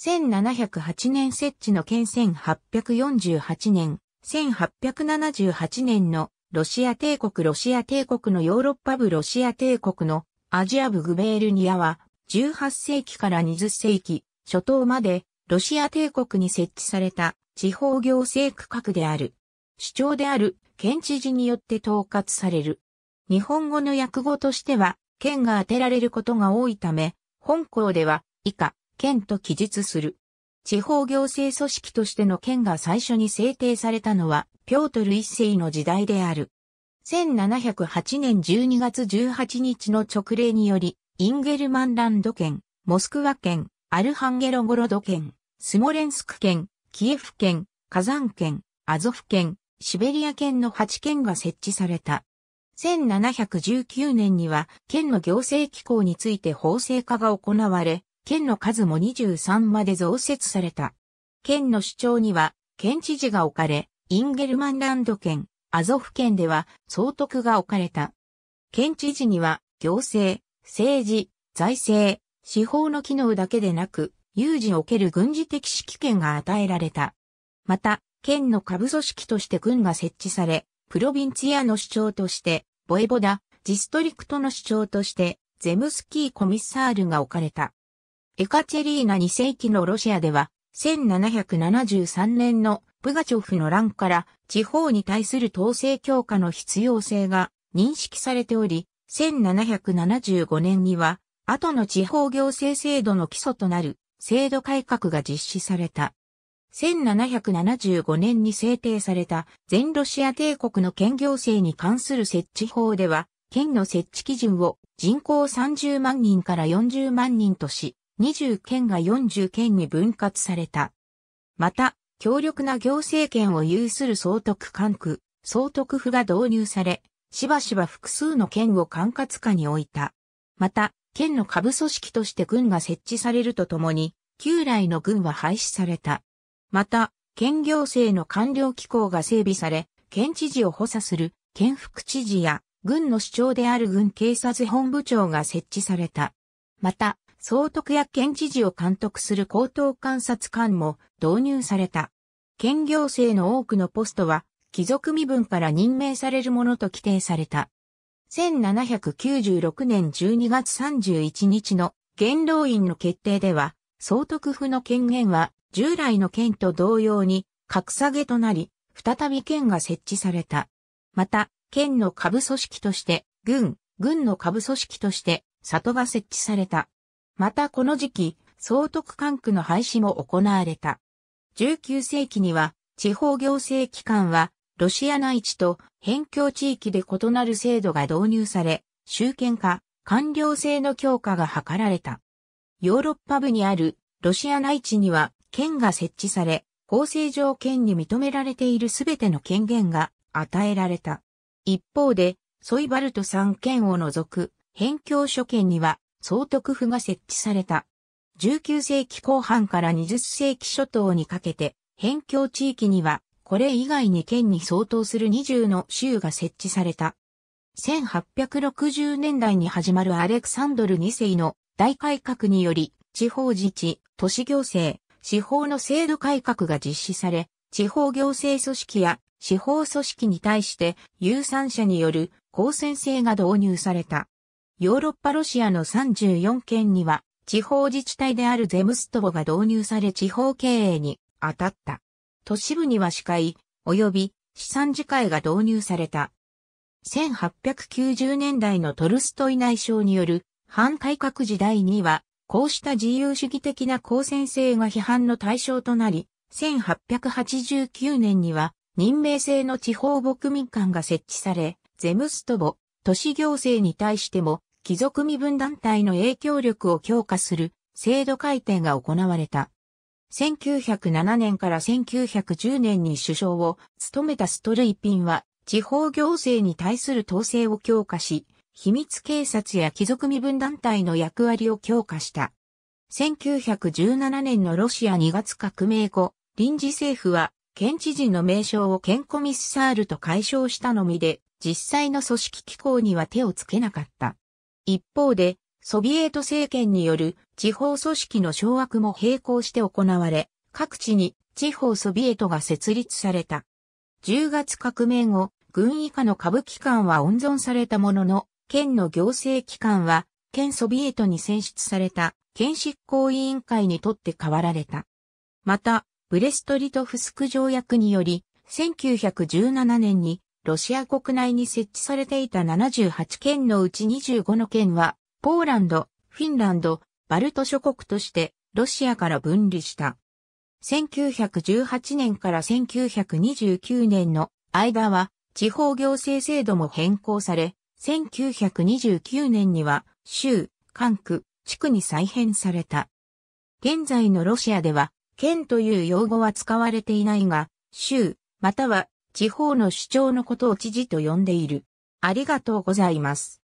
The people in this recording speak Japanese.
1708年設置の県1848年、1878年のロシア帝国ロシア帝国のヨーロッパ部ロシア帝国のアジア部グベールニアは18世紀から20世紀初頭までロシア帝国に設置された地方行政区画である。主張である県知事によって統括される。日本語の訳語としては県が当てられることが多いため、本校では以下県と記述する。地方行政組織としての県が最初に制定されたのは、ピョートル一世の時代である。1708年12月18日の直令により、インゲルマンランド県、モスクワ県、アルハンゲロゴロド県、スモレンスク県、キエフ県、火山県、アゾフ県、シベリア県の8県が設置された。1719年には県の行政機構について法制化が行われ、県の数も23まで増設された。県の主張には、県知事が置かれ、インゲルマンランド県、アゾフ県では総督が置かれた。県知事には、行政、政治、財政、司法の機能だけでなく、有事における軍事的指揮権が与えられた。また、県の下部組織として軍が設置され、プロビンツィアの主張として、ボエボダ、ジストリクトの主張として、ゼムスキーコミッサールが置かれた。エカチェリーナ2世紀のロシアでは、1773年のプガチョフの乱から地方に対する統制強化の必要性が認識されており、1775年には、後の地方行政制度の基礎となる制度改革が実施された。1775年に制定された全ロシア帝国の県行政に関する設置法では、県の設置基準を人口30万人から40万人とし、20県が40県に分割された。また、強力な行政権を有する総督管区、総督府が導入され、しばしば複数の県を管轄下に置いた。また、県の下部組織として軍が設置されるとともに、旧来の軍は廃止された。また、県行政の官僚機構が整備され、県知事を補佐する県副知事や、軍の主張である軍警察本部長が設置された。また、総督や県知事を監督する高等監察官も導入された。県行政の多くのポストは、貴族身分から任命されるものと規定された。1796年12月31日の元老院の決定では、総督府の権限は従来の県と同様に格下げとなり、再び県が設置された。また、県の下部組織として、軍、軍の下部組織として、里が設置された。またこの時期、総督管区の廃止も行われた。19世紀には、地方行政機関は、ロシア内地と辺境地域で異なる制度が導入され、集権化、官僚制の強化が図られた。ヨーロッパ部にあるロシア内地には県が設置され、構成上県に認められているすべての権限が与えられた。一方で、ソイバルト3県を除く辺境諸県には総督府が設置された。19世紀後半から20世紀初頭にかけて、辺境地域には、これ以外に県に相当する20の州が設置された。1860年代に始まるアレクサンドル2世の大改革により、地方自治、都市行政、司法の制度改革が実施され、地方行政組織や司法組織に対して有産者による公選制が導入された。ヨーロッパロシアの34県には、地方自治体であるゼムストボが導入され地方経営に当たった。都市部には司会、及び資産次会が導入された。1890年代のトルストイ内相による反改革時代には、こうした自由主義的な公選制が批判の対象となり、1889年には任命制の地方牧民館が設置され、ゼムストボ、都市行政に対しても貴族身分団体の影響力を強化する制度改定が行われた。1907年から1910年に首相を務めたストルイピンは地方行政に対する統制を強化し、秘密警察や貴族身分団体の役割を強化した。1917年のロシア2月革命後、臨時政府は県知事の名称を県コミッサールと解消したのみで、実際の組織機構には手をつけなかった。一方で、ソビエト政権による地方組織の掌握も並行して行われ、各地に地方ソビエトが設立された。10月革命後、軍以下の下部機関は温存されたものの、県の行政機関は、県ソビエトに選出された県執行委員会にとって変わられた。また、ブレストリトフスク条約により、1917年にロシア国内に設置されていた78県のうち25の県は、ポーランド、フィンランド、バルト諸国としてロシアから分離した。1918年から1929年の間は地方行政制度も変更され、1929年には州、管区、地区に再編された。現在のロシアでは、県という用語は使われていないが、州、または地方の首長のことを知事と呼んでいる。ありがとうございます。